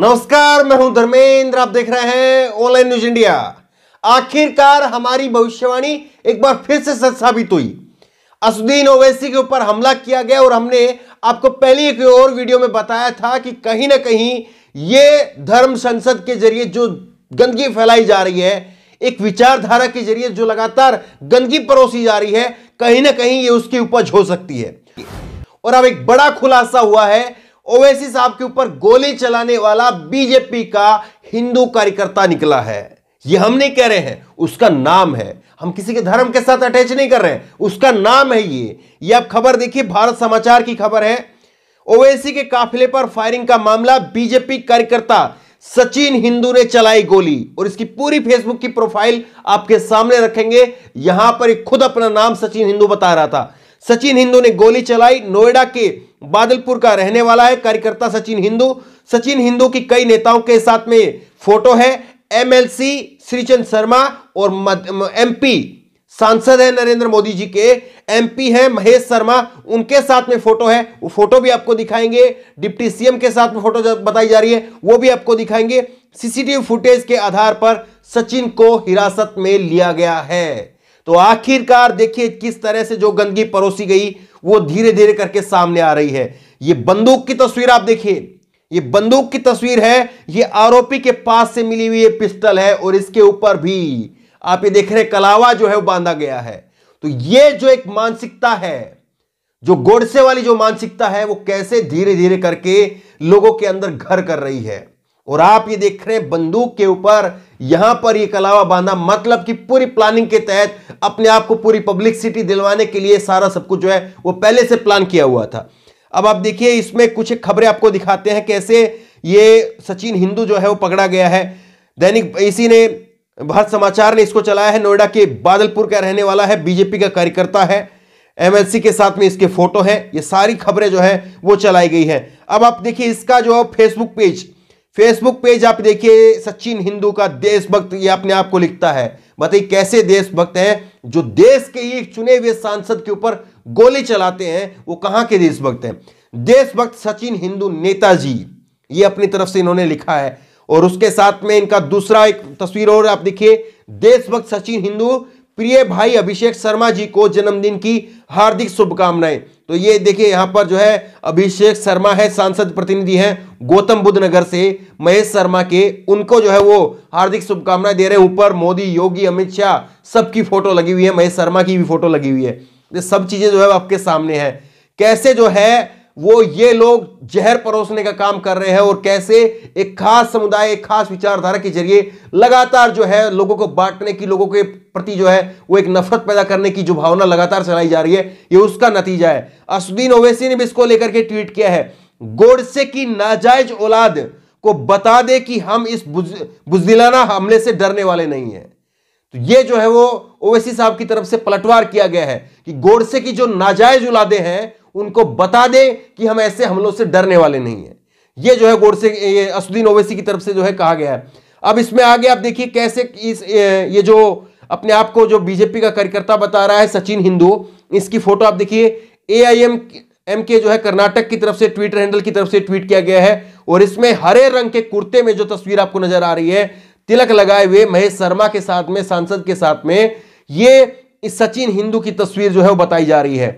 नमस्कार मैं हूं धर्मेंद्र आप देख रहे हैं ऑनलाइन न्यूज इंडिया आखिरकार हमारी भविष्यवाणी एक बार फिर से सच साबित हुई असुद्दीन ओवैसी के ऊपर हमला किया गया और हमने आपको पहले एक और वीडियो में बताया था कि कहीं ना कहीं ये धर्म संसद के जरिए जो गंदगी फैलाई जा रही है एक विचारधारा के जरिए जो लगातार गंदगी परोसी जा रही है कहीं ना कहीं ये उसकी उपज हो सकती है और अब एक बड़ा खुलासा हुआ है ओवैसी साहब के ऊपर गोली चलाने वाला बीजेपी का हिंदू कार्यकर्ता निकला है ये हम नहीं कह रहे हैं उसका नाम है हम किसी के धर्म के साथ अटैच नहीं कर रहे हैं उसका नाम है ये ये आप खबर देखिए भारत समाचार की खबर है ओवैसी के काफिले पर फायरिंग का मामला बीजेपी कार्यकर्ता सचिन हिंदू ने चलाई गोली और इसकी पूरी फेसबुक की प्रोफाइल आपके सामने रखेंगे यहां पर खुद अपना नाम सचिन हिंदू बता रहा था सचिन हिंदू ने गोली चलाई नोएडा के बादलपुर का रहने वाला है कार्यकर्ता सचिन हिंदू सचिन हिंदू की कई नेताओं के साथ में फोटो है एमएलसी श्रीचंद शर्मा और एमपी सांसद है नरेंद्र मोदी जी के एमपी हैं महेश शर्मा उनके साथ में फोटो है वो फोटो भी आपको दिखाएंगे डिप्टी सीएम के साथ में फोटो बताई जा रही है वो भी आपको दिखाएंगे सीसीटीवी फुटेज के आधार पर सचिन को हिरासत में लिया गया है तो आखिरकार देखिए किस तरह से जो गंदगी परोसी गई वो धीरे धीरे करके सामने आ रही है ये बंदूक की तस्वीर आप देखिए ये बंदूक की तस्वीर है ये आरोपी के पास से मिली हुई पिस्टल है और इसके ऊपर भी आप ये देख रहे कलावा जो है वो बांधा गया है तो ये जो एक मानसिकता है जो गोडसे वाली जो मानसिकता है वो कैसे धीरे धीरे करके लोगों के अंदर घर कर रही है और आप ये देख रहे हैं बंदूक के ऊपर यहां पर ये कलावा बांधा मतलब कि पूरी प्लानिंग के तहत अपने आप को पूरी सिटी दिलवाने के लिए सारा सब कुछ जो है वो पहले से प्लान किया हुआ था अब आप देखिए इसमें कुछ खबरें आपको दिखाते हैं कैसे ये सचिन हिंदू जो है वो पकड़ा गया है दैनिक इसी ने भारत समाचार ने इसको चलाया है नोएडा के बादलपुर का रहने वाला है बीजेपी का कार्यकर्ता है एमएलसी के साथ में इसके फोटो है ये सारी खबरें जो है वो चलाई गई है अब आप देखिए इसका जो फेसबुक पेज फेसबुक पेज आप देखिए सचिन हिंदू का देशभक्त ये अपने आप को लिखता है बताइए कैसे देशभक्त है जो देश के ही चुने हुए सांसद के ऊपर गोली चलाते हैं वो कहां के देशभक्त हैं देशभक्त सचिन हिंदू नेताजी ये अपनी तरफ से इन्होंने लिखा है और उसके साथ में इनका दूसरा एक तस्वीर और आप देखिए देशभक्त सचिन हिंदू प्रिय भाई अभिषेक शर्मा जी को जन्मदिन की हार्दिक शुभकामनाएं तो ये देखिए यहां पर जो है अभिषेक शर्मा है सांसद प्रतिनिधि हैं गौतम बुद्ध नगर से महेश शर्मा के उनको जो है वो हार्दिक शुभकामनाएं दे रहे हैं ऊपर मोदी योगी अमित शाह सबकी फोटो लगी हुई है महेश शर्मा की भी फोटो लगी हुई है सब चीजें जो है आपके सामने है कैसे जो है वो ये लोग जहर परोसने का काम कर रहे हैं और कैसे एक खास समुदाय एक खास विचारधारा के जरिए लगातार जो है लोगों को बांटने की लोगों के प्रति जो है वो एक नफरत पैदा करने की जो भावना लगातार चलाई जा रही है ये उसका नतीजा है असुद्दीन ओवैसी ने भी इसको लेकर के ट्वीट किया है गोडसे की नाजायज औलाद को बता दे कि हम इस बुजदिलाना हमले से डरने वाले नहीं है तो ये जो है वो ओवैसी साहब की तरफ से पलटवार किया गया है कि गोडसे की जो नाजायज औलादे हैं उनको बता दें कि हम ऐसे हमलों से डरने वाले नहीं है ये जो है गोडसे ये असुद्दीन ओवैसी की तरफ से जो है कहा गया है अब इसमें आगे आप देखिए कैसे इस ये जो अपने आप को जो बीजेपी का कार्यकर्ता बता रहा है सचिन हिंदू इसकी फोटो आप देखिए ए आई एम एम के जो है कर्नाटक की तरफ से ट्विटर हैंडल की तरफ से ट्वीट किया गया है और इसमें हरे रंग के कुर्ते में जो तस्वीर आपको नजर आ रही है तिलक लगाए हुए महेश शर्मा के साथ में सांसद के साथ में ये इस सचिन हिंदू की तस्वीर जो है वो बताई जा रही है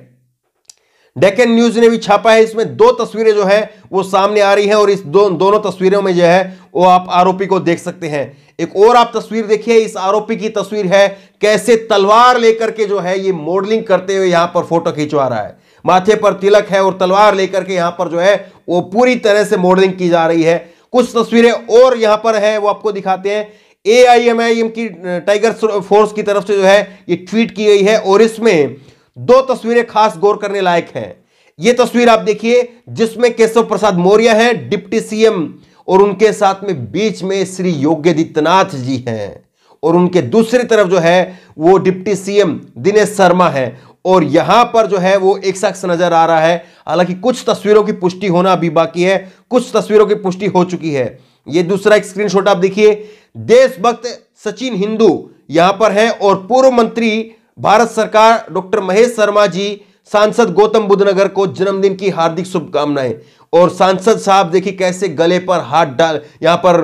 डेकन न्यूज ने भी छापा है इसमें दो तस्वीरें जो है वो सामने आ रही हैं और इस दो, दोनों तस्वीरों में जो है वो आप आरोपी को देख सकते हैं एक और आप तस्वीर देखिए इस आरोपी की तस्वीर है कैसे तलवार लेकर के जो है ये मॉडलिंग करते हुए यहां पर फोटो खिंचवा रहा है माथे पर तिलक है और तलवार लेकर के यहां पर जो है वो पूरी तरह से मॉडलिंग की जा रही है कुछ तस्वीरें और यहां पर है वो आपको दिखाते हैं A I M I M की टाइगर फोर्स की तरफ से जो है ये ट्वीट की गई है और इसमें दो तस्वीरें खास गौर करने लायक हैं ये तस्वीर आप देखिए जिसमें केशव प्रसाद मौर्य हैं डिप्टी सीएम और उनके साथ में बीच में श्री योगी आदित्यनाथ जी हैं और उनके दूसरी तरफ जो है वो डिप्टी सीएम दिनेश शर्मा है और यहां पर जो है वो एक शख्स नजर आ रहा है हालांकि कुछ तस्वीरों की पुष्टि होना अभी बाकी है कुछ तस्वीरों की पुष्टि हो चुकी है ये दूसरा एक स्क्रीनशॉट आप देखिए देशभक्त सचिन हिंदू यहां पर है और पूर्व मंत्री भारत सरकार डॉक्टर महेश शर्मा जी सांसद गौतम बुद्ध नगर को जन्मदिन की हार्दिक शुभकामनाएं और सांसद साहब देखिए कैसे गले पर हाथ डाल यहां पर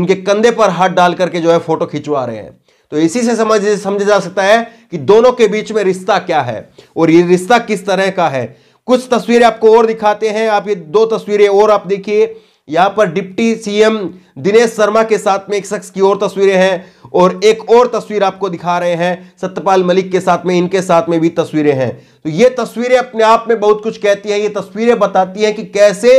उनके कंधे पर हाथ डाल करके जो है फोटो खिंचवा रहे हैं तो इसी से समझ समझा जा सकता है कि दोनों के बीच में रिश्ता क्या है और ये रिश्ता किस तरह का है कुछ तस्वीरें आपको और दिखाते हैं आप ये दो तस्वीरें और आप देखिए यहां पर डिप्टी सीएम दिनेश शर्मा के साथ में एक शख्स की और तस्वीरें हैं और एक और तस्वीर आपको दिखा रहे हैं सत्यपाल मलिक के साथ में इनके साथ में भी तस्वीरें हैं तो ये तस्वीरें अपने आप में बहुत कुछ कहती है ये तस्वीरें बताती हैं कि कैसे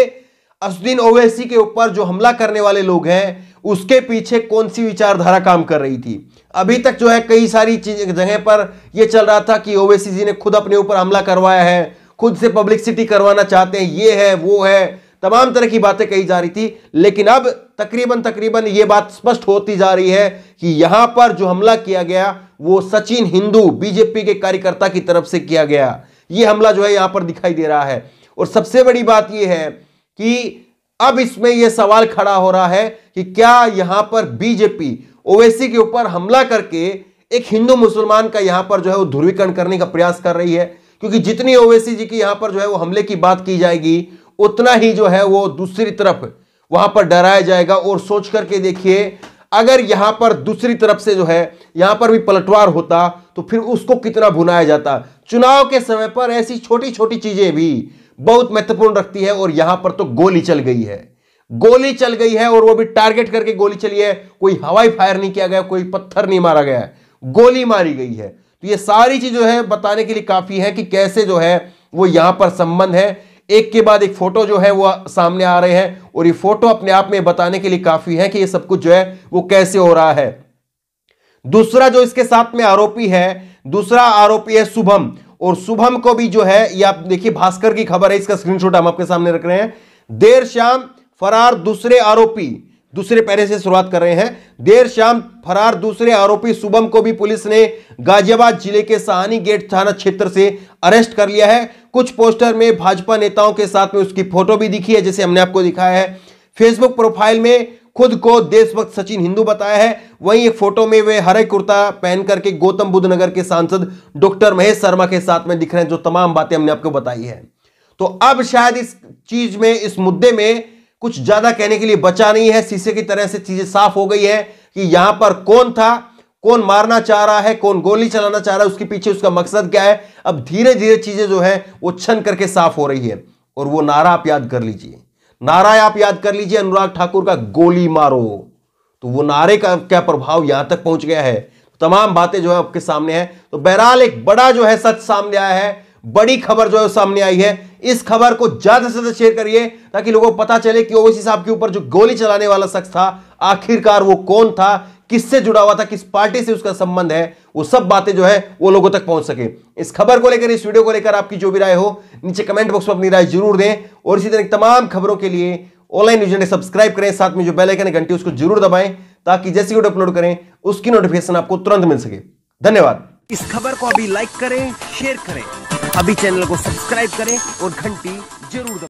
असदीन ओवैसी के ऊपर जो हमला करने वाले लोग हैं उसके पीछे कौन सी विचारधारा काम कर रही थी अभी तक जो है कई सारी चीज जगह पर यह चल रहा था कि ओवैसी जी ने खुद अपने ऊपर हमला करवाया है खुद से पब्लिसिटी करवाना चाहते हैं ये है वो है तमाम तरह की बातें कही जा रही थी लेकिन अब तकरीबन तकरीबन ये बात स्पष्ट होती जा रही है कि यहां पर जो हमला किया गया वो सचिन हिंदू बीजेपी के कार्यकर्ता की तरफ से किया गया यह हमला जो है यहां पर दिखाई दे रहा है और सबसे बड़ी बात यह है कि अब इसमें यह सवाल खड़ा हो रहा है कि क्या यहां पर बीजेपी ओवैसी के ऊपर हमला करके एक हिंदू मुसलमान का यहां पर जो है वो ध्रुवीकरण करने का प्रयास कर रही है क्योंकि जितनी ओवैसी जी की यहां पर जो है वो हमले की बात की जाएगी उतना ही जो है वो दूसरी तरफ वहां पर डराया जाएगा और सोच करके देखिए अगर यहां पर दूसरी तरफ से जो है यहां पर भी पलटवार होता तो फिर उसको कितना भुनाया जाता चुनाव के समय पर ऐसी छोटी छोटी चीजें भी बहुत महत्वपूर्ण रखती है और यहां पर तो गोली चल गई है गोली चल गई है और वो भी टारगेट करके गोली चली है कोई हवाई फायर नहीं किया गया कोई पत्थर नहीं मारा गया गोली मारी गई है तो ये सारी चीज जो है बताने के लिए काफी है कि कैसे जो है वो यहां पर संबंध है एक के बाद एक फोटो जो है वो सामने आ रहे हैं और ये फोटो अपने आप में बताने के लिए काफी है कि ये सब कुछ जो है वो कैसे हो रहा है दूसरा जो इसके साथ में आरोपी है दूसरा आरोपी है शुभम और शुभम को भी जो है ये आप देखिए भास्कर की खबर है इसका स्क्रीनशॉट हम आपके सामने रख रहे हैं देर शाम फरार दूसरे आरोपी दूसरे पैरे से शुरुआत कर रहे हैं देर शाम फरार दूसरे आरोपी शुभम को भी पुलिस ने गाजियाबाद जिले के सहानी गेट थाना क्षेत्र से अरेस्ट कर लिया है कुछ पोस्टर में भाजपा नेताओं के साथ में उसकी फोटो भी दिखी है जैसे हमने आपको दिखाया है फेसबुक प्रोफाइल में खुद को देशभक्त सचिन हिंदू बताया है वहीं एक फोटो में वे हरे कुर्ता पहन करके गौतम बुद्ध नगर के सांसद डॉक्टर महेश शर्मा के साथ में दिख रहे हैं जो तमाम बातें हमने आपको बताई है तो अब शायद इस चीज में इस मुद्दे में कुछ ज्यादा कहने के लिए बचा नहीं है शीशे की तरह से चीजें साफ हो गई है कि यहां पर कौन था कौन मारना चाह रहा है कौन गोली चलाना चाह रहा है उसके पीछे उसका मकसद क्या है अब धीरे धीरे चीजें जो है वो छन करके साफ हो रही है और वो नारा आप याद कर लीजिए नारा आप याद कर लीजिए अनुराग ठाकुर का गोली मारो तो वो नारे का क्या प्रभाव यहां तक पहुंच गया है तमाम बातें जो है आपके सामने है तो बहरहाल एक बड़ा जो है सच सामने आया है बड़ी खबर जो है सामने आई है इस खबर को ज्यादा से ज्यादा शेयर करिए ताकि लोगों को पता चले कि ओवैसी साहब के ऊपर जो गोली चलाने वाला शख्स था आखिरकार वो कौन था किससे जुड़ा हुआ था किस पार्टी से उसका संबंध है वो सब बातें जो है वो लोगों तक पहुंच सके इस खबर को लेकर इस वीडियो को लेकर आपकी जो भी राय हो नीचे कमेंट बॉक्स में अपनी राय जरूर दें और इसी तरह तमाम खबरों के लिए ऑनलाइन न्यूज नेटवर्क सब्सक्राइब करें साथ में जो बेल आइकन घंटी उसको जरूर दबाएं ताकि जैसी वीडियो अपलोड करें उसकी नोटिफिकेशन आपको तुरंत मिल सके धन्यवाद इस खबर को अभी लाइक करें शेयर करें अभी चैनल को सब्सक्राइब करें और घंटी जरूर